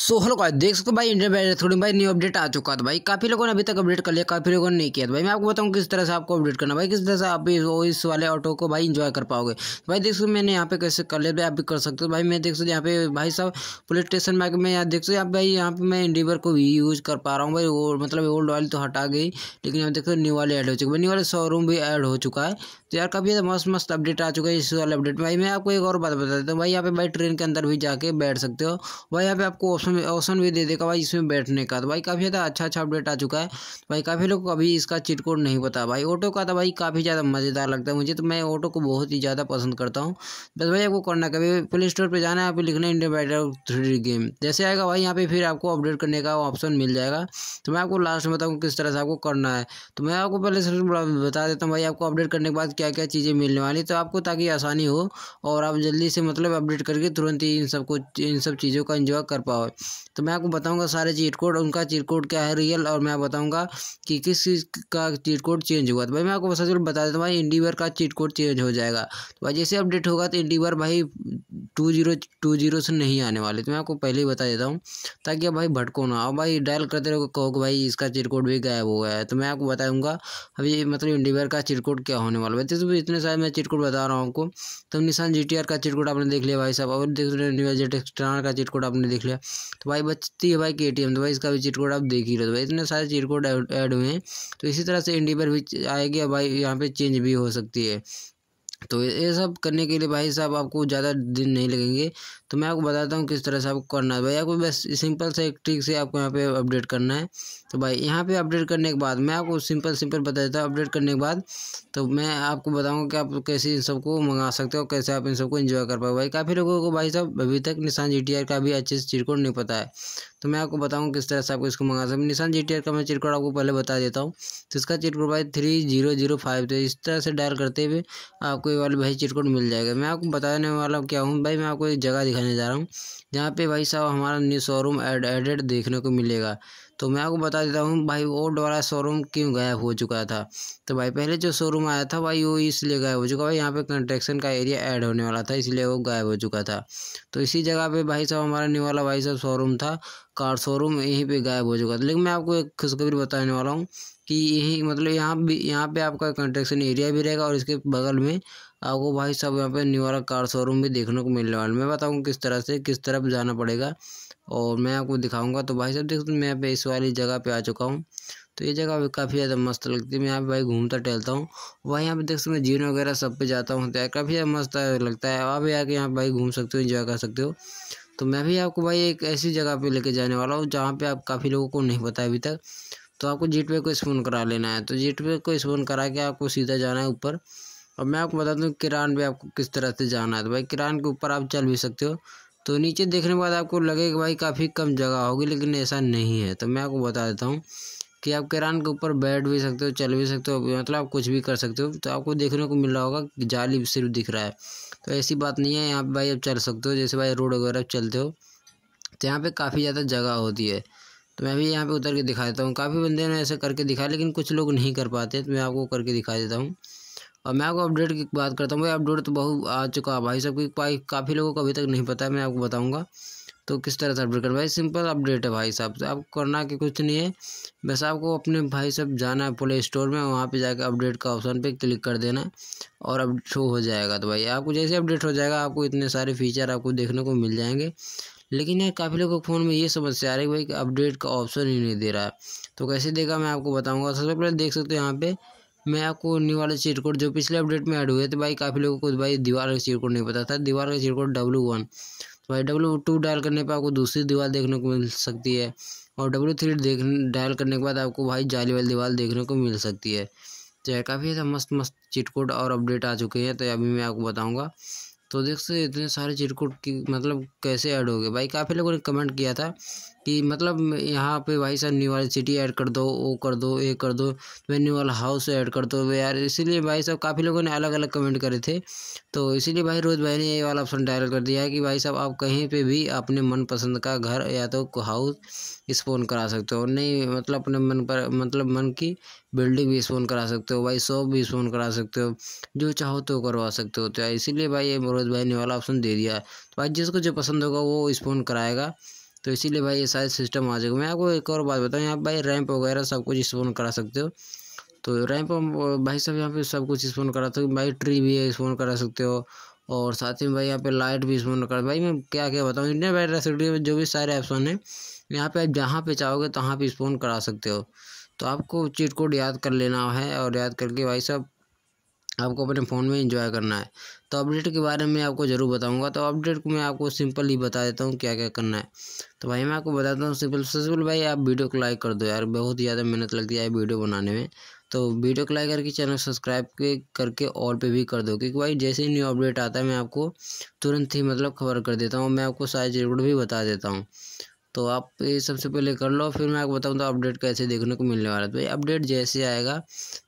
so hello guys देख सकते हो भाई इंडियन बैंक थोड़ी भाई न्यू अपडेट आ चुका था भाई काफ़ी लोगों ने अभी तक अपडेट कर लिया काफ़ी लोगों ने नहीं किया था भाई मैं आपको बताऊँ किस तरह से आपको अपडेट करना भाई किस तरह से आप इस वाले ऑटो को भाई इंजॉय कर पाओगे भाई देख सकते मैंने यहाँ पे कैसे कर लिया आप भी कर सकते हो भाई मैं देख सकते यहाँ पे भाई साहब पुलिस स्टेशन में आगे मैं यहाँ देख सकते आप भाई यहाँ पे मैं इंडिवर को भी यूज़ कर पा रहा हूँ भाई मतलब ओल्ड वाली तो हटा गई लेकिन यहाँ देख सकते न्यू वाले एड हो चुके भाई न्यू वाले शोरूम भी एड हो चुका है तो यार काफ़ी ज़्यादा तो मस्त मस्त अपडेट आ चुका है इस वाले अपडेट में भाई मैं आपको एक और बात बता देता हूँ भाई यहाँ पे भाई ट्रेन के अंदर भी जाके बैठ सकते हो भाई यहाँ पे आपको ऑप्शन ऑप्शन भी दे देगा भाई इसमें बैठने का तो भाई काफ़ी ज़्यादा अच्छा अच्छा अपडेट आ चुका है तो भाई काफ़ी लोग अभी इसका चिटकोड नहीं पता भाई ऑटो का तो भाई काफ़ी ज़्यादा मज़ेदार लगता है मुझे तो मैं ऑटो को बहुत ही ज़्यादा पसंद करता हूँ बस भाई आपको करना कभी प्ले स्टोर पर जाना है आप लिखना इंडिया बैटर थ्री गेम जैसे आएगा भाई यहाँ पर फिर आपको अपडेट करने का ऑप्शन मिल जाएगा तो मैं आपको लास्ट में बताऊँ किस तरह से आपको करना है तो मैं आपको पहले बता देता हूँ भाई आपको अपडेट करने के बाद क्या क्या चीज़ें मिलने वाली तो आपको ताकि आसानी हो और आप जल्दी से मतलब अपडेट करके तुरंत ही इन सब को इन सब चीज़ों का इन्जॉय कर पाओ तो मैं आपको बताऊँगा सारे चीट कोड उनका चीट कोड क्या है रियल और मैं बताऊँगा कि किस चीज़ का चीट कोड चेंज हुआ तो भाई मैं आपको बस बता देता हूँ भाई इंडीवर का चीट कोड चेंज हो जाएगा तो भाई जैसे अपडेट होगा तो इंडीवर भाई टू जीरो टू जीरो से नहीं आने वाले तो मैं आपको पहले ही बता देता हूँ ताकि अब भाई भटको ना और भाई डायल करते रहो कहो कि भाई इसका कोड भी गायब हो गया है तो मैं आपको बताऊँगा अभी मतलब इंडीवर का चिरकोड क्या होने वाला है तो भी इतने सारे मैं चिटकोड बता रहा हूँ आपको तो निशान जी का चिटकोड आपने देख लिया भाई साहब और देख रहे का चिटकोड आपने देख लिया तो भाई बचती है भाई के तो भाई इसका भी चिटकोड आप देख ही रहे हो तो भाई इतने सारे चिटकोड ऐड हुए हैं तो इसी तरह से इंडी पर भी आएगी भाई यहाँ पर चेंज भी हो सकती है तो ये सब करने के लिए भाई साहब आपको ज़्यादा दिन नहीं लगेंगे तो मैं आपको बताता हूँ किस तरह से आपको करना है भाई आपको बस सिंपल से एक ट्रिक से आपको यहाँ पे अपडेट करना है तो भाई यहाँ पे अपडेट करने के बाद मैं आपको सिंपल सिंपल बता देता हूँ अपडेट करने के बाद तो मैं आपको बताऊँगा कि आप कैसे इन सबको मंगा सकते हो कैसे आप इन सबको इन्जॉय कर पाओ भाई काफ़ी लोगों को भाई साहब अभी तक निशान जी का भी अच्छे से चिरकोड नहीं पता है तो मैं आपको बताऊँ किस तरह से आपको इसको मंगा सकते निशान जी का मैं चिटकोड आपको पहले बता देता हूँ तो इसका चिटकोड भाई थ्री जीरो जीरो फाइव तो इस तरह से डायल करते हुए आपको ये वाले भाई चिटकोड मिल जाएगा मैं आपको बताने वाला क्या हूँ भाई मैं आपको एक जगह दिखाने जा रहा हूँ जहाँ पे भाई साहब हमारा न्यू शोरूम एड एडेड देखने को मिलेगा तो मैं आपको बता देता हूँ भाई वो वाला शोरूम क्यों गायब हो चुका था तो भाई पहले जो शोरूम आया था भाई वो इसलिए गायब हो चुका भाई यहाँ पे कंस्ट्रक्शन का एरिया ऐड होने वाला था इसलिए वो गायब हो चुका था तो इसी जगह पे भाई साहब हमारा न्यू वाला भाई साहब शोरूम था कार शोरूम यहीं पर गायब हो चुका था लेकिन मैं आपको एक खुशखबरी बताने वाला हूँ कि यही मतलब यहाँ भी यहाँ पे आपका कंस्ट्रक्शन एरिया भी रहेगा और इसके बगल में आपको भाई सब यहाँ पे न्यूयॉर्क कार शोरूम भी देखने को मिलने वाला मैं बताऊँ किस तरह से किस तरफ जाना पड़ेगा और मैं आपको दिखाऊंगा तो भाई साहब देख मैं यहाँ पे इस वाली जगह पे आ चुका हूँ तो ये जगह काफ़ी ज़्यादा मस्त लगती है मैं यहाँ पे भाई घूमता टहलता हूँ वहीं यहाँ पे देख सकते मैं जीन वगैरह सब पे जाता हूँ तो काफ़ी ज़्यादा मस्त लगता है आप भी आके यहाँ भाई घूम सकते हो इंजॉय कर सकते हो तो मैं भी आपको भाई एक ऐसी जगह पे लेके जाने वाला हूँ जहाँ पे आप काफ़ी लोगों को नहीं पता अभी तक तो आपको जीट पे को स्पून करा लेना है तो जीट पे को स्पून करा के आपको सीधा जाना है ऊपर और मैं आपको बता दूँ किरान भी आपको किस तरह से जाना है तो भाई किरान के ऊपर आप चल भी सकते हो तो नीचे देखने के बाद आपको लगेगा भाई काफ़ी कम जगह होगी लेकिन ऐसा नहीं है तो मैं आपको बता देता हूँ कि आप किरान के ऊपर बैठ भी सकते हो चल भी सकते हो मतलब आप कुछ भी कर सकते हो तो आपको देखने को मिल रहा होगा कि जाली सिर्फ दिख रहा है तो ऐसी बात नहीं है यहाँ पर भाई आप चल सकते हो जैसे भाई रोड वगैरह चलते हो तो यहाँ पर काफ़ी ज़्यादा जगह होती है तो मैं भी यहाँ पे उतर के दिखा देता हूँ काफ़ी बंदे ने ऐसे करके दिखाया लेकिन कुछ लोग नहीं कर पाते तो मैं आपको करके दिखा देता हूँ और मैं आपको अपडेट की बात करता हूँ भाई अपडेट तो बहुत आ चुका है भाई सब भाई काफ़ी लोगों को अभी तक नहीं पता है मैं आपको बताऊँगा तो किस तरह से अपडेट कर भाई सिंपल अपडेट है भाई साहब आपको करना कि कुछ नहीं है बस आपको अपने भाई साहब जाना है प्ले स्टोर में वहाँ पे जाके अपडेट का ऑप्शन पे क्लिक कर देना और अब शो हो जाएगा तो भाई आपको जैसे अपडेट हो जाएगा आपको इतने सारे फीचर आपको देखने को मिल जाएंगे लेकिन यार काफ़ी लोगों के फ़ोन में ये समस्या आ रही है भाई कि अपडेट का ऑप्शन ही नहीं दे रहा है तो कैसे देगा मैं आपको बताऊँगा सबसे पहले देख सकते हो यहाँ पर मैं आपको न्यू वाले चीट कोड जो पिछले अपडेट में ऐड हुए थे भाई काफ़ी लोगों को तो भाई दीवार का चीट कोड नहीं पता था दीवार का चीट कोड डब्लू वन तो भाई डब्लू टू डायल करने पर आपको दूसरी दीवार देखने को मिल सकती है और डब्लू थ्री देख डायल करने के बाद आपको भाई जाली वाली दीवार देखने को मिल सकती है तो यह काफ़ी ऐसा मस्त मस्त चीट कोड और अपडेट आ चुके हैं तो अभी मैं आपको बताऊँगा तो देख सकते इतने सारे चिटकोट की मतलब कैसे ऐड हो गए भाई काफ़ी लोगों ने कमेंट किया था कि मतलब यहाँ पे भाई साहब न्यू वाली सिटी ऐड कर दो वो कर दो ये कर दो मैं वाला हाउस ऐड कर दो यार इसीलिए भाई साहब काफ़ी लोगों ने अलग अलग कमेंट करे थे तो इसीलिए भाई रोज़ भाई ने ये वाला ऑप्शन डायल कर दिया है कि भाई साहब आप कहीं पर भी अपने मनपसंद का घर या तो हाउस स्पोन करा सकते हो नहीं मतलब अपने मन पर मतलब मन की बिल्डिंग भी स्पोन करा सकते हो भाई शॉप भी स्पोन करा सकते हो जो चाहो तो करवा सकते हो तो इसीलिए भाई ये रोज़ भाई ने वाला ऑप्शन दे दिया तो भाई जिसको जो पसंद होगा वो स्पोन कराएगा तो इसीलिए भाई ये सारे सिस्टम आ जाएगा मैं आपको एक और बात बताऊँ यहाँ भाई रैंप वगैरह सब कुछ स्पोन करा सकते हो तो रैंप भाई सब यहाँ पे सब कुछ स्पोन करा सकते हो भाई ट्री भी स्पोन करा सकते हो और साथ ही भाई यहाँ पे लाइट भी स्पोन कर भाई मैं क्या क्या बताऊँ इंडियन बैटरी रेसिडी में जो भी सारे ऑप्शन हैं यहाँ पे आप जहाँ पे चाहोगे तहाँ पे स्पोन करा सकते हो तो आपको चीट कोड याद कर लेना है और याद करके भाई साहब आपको अपने फ़ोन में इंजॉय करना है तो अपडेट के बारे में आपको ज़रूर बताऊंगा तो अपडेट को मैं आपको सिंपल ही बता देता हूँ क्या क्या करना है तो भाई मैं आपको बताता हूँ सिंपल सिंपल भाई आप वीडियो को लाइक कर दो यार बहुत ज़्यादा मेहनत लगती है वीडियो बनाने में तो वीडियो को लाइक करके चैनल सब्सक्राइब करके और पे भी कर दो क्योंकि भाई जैसे ही न्यू अपडेट आता है मैं आपको तुरंत ही मतलब खबर कर देता हूँ मैं आपको सारी जरूरत भी बता देता हूँ तो आप ये सबसे पहले कर लो फिर मैं आपको बताऊँ तो अपडेट कैसे देखने को मिलने वाला है तो अपडेट जैसे आएगा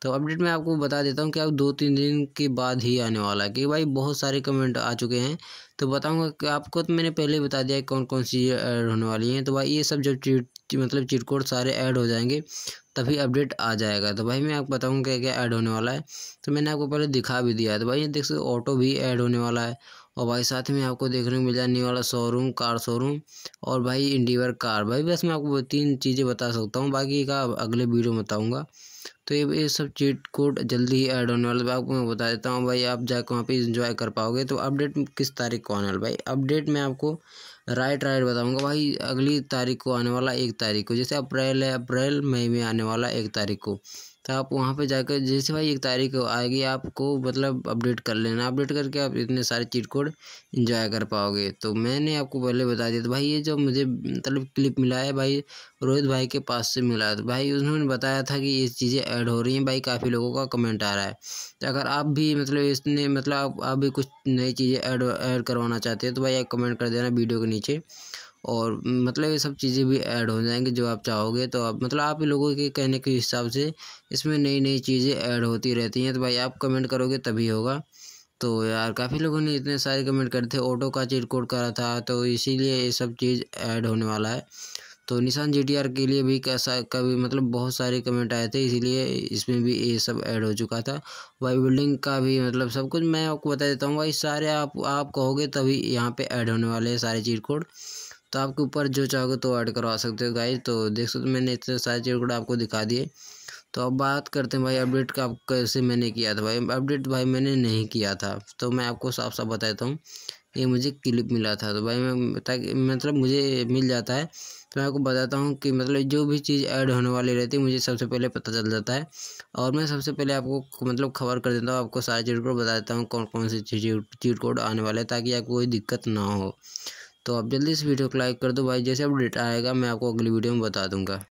तो अपडेट मैं आपको बता देता हूँ कि आप दो तीन दिन के बाद ही आने वाला है कि भाई बहुत सारे कमेंट आ चुके हैं तो बताऊँगा कि आपको तो मैंने पहले ही बता दिया कौन कौन सी ऐड होने वाली हैं तो भाई ये सब जब चीट मतलब चिटकोड सारे ऐड हो जाएंगे तभी अपडेट आ जाएगा तो भाई मैं आपको बताऊँगा क्या क्या ऐड होने वाला है तो मैंने आपको पहले दिखा भी दिया है तो भाई ये देख सकते ऑटो भी ऐड होने वाला है और भाई साथ में आपको देखने को मिल जाए न्यू वाला शोरूम कार शोरूम और भाई इंडीवर कार भाई बस मैं आपको तीन चीज़ें बता सकता हूँ बाकी का अगले वीडियो में बताऊँगा तो ये ये सब चीट कोड जल्दी ही ऐड होने वाला आपको मैं बता देता हूँ भाई आप जाकर वहाँ पे इंजॉय कर पाओगे तो अपडेट किस तारीख को आने वाला भाई अपडेट मैं आपको राइट राइट बताऊँगा भाई अगली तारीख को आने वाला एक तारीख को जैसे अप्रैल है अप्रैल मई में आने वाला एक तारीख को तो आप वहाँ पे जाकर जैसे भाई एक तारीख आएगी आपको मतलब अपडेट कर लेना अपडेट करके आप इतने सारे चीट कोड इंजॉय कर पाओगे तो मैंने आपको पहले बता दिया तो भाई ये जो मुझे मतलब क्लिप मिला है भाई रोहित भाई के पास से मिला तो भाई उन्होंने बताया था कि ये चीज़ें ऐड हो रही हैं भाई काफ़ी लोगों का कमेंट आ रहा है तो अगर आप भी मतलब इसने मतलब आप, आप भी कुछ नई चीज़ें ऐड ऐड करवाना चाहते हैं तो भाई आप कमेंट कर देना वीडियो के नीचे और मतलब ये सब चीज़ें भी ऐड हो जाएंगी जो आप चाहोगे तो आप मतलब आप लोगों के कहने के हिसाब से इसमें नई नई चीज़ें ऐड होती रहती हैं तो भाई आप कमेंट करोगे तभी होगा तो यार काफ़ी लोगों ने इतने सारे कमेंट करे थे ऑटो का चीट कोड करा था तो इसीलिए ये सब चीज़ ऐड होने वाला है तो निशान जी के लिए भी कैसा कभी मतलब बहुत सारे कमेंट आए थे इसीलिए इसमें भी ये सब ऐड हो चुका था वाई बिल्डिंग का भी मतलब सब कुछ मैं आपको बता देता हूँ भाई सारे आप आप कहोगे तभी यहाँ पे ऐड होने वाले हैं सारे चीट कोड तो आपके ऊपर जो चाहोगे तो ऐड करवा सकते हो गाइज तो देख सकते हो मैंने इतने सारे कोड आपको दिखा दिए तो अब बात करते हैं भाई अपडेट का आप कैसे मैंने किया था भाई अपडेट भाई मैंने नहीं किया था तो मैं आपको साफ साफ बताता हूँ ये मुझे क्लिप मिला था तो भाई मैं ताकि मतलब मुझे मिल जाता है तो मैं आपको बताता हूँ कि मतलब जो भी चीज़ ऐड होने वाली रहती है मुझे सबसे पहले पता चल जाता है और मैं सबसे पहले आपको मतलब खबर कर देता हूँ आपको सारे चीट कोड बता देता हूँ कौन कौन से चीट कोड आने वाले ताकि आपको कोई दिक्कत ना हो तो आप जल्दी इस वीडियो को लाइक कर दो भाई जैसे अपडेट आएगा मैं आपको अगली वीडियो में बता दूंगा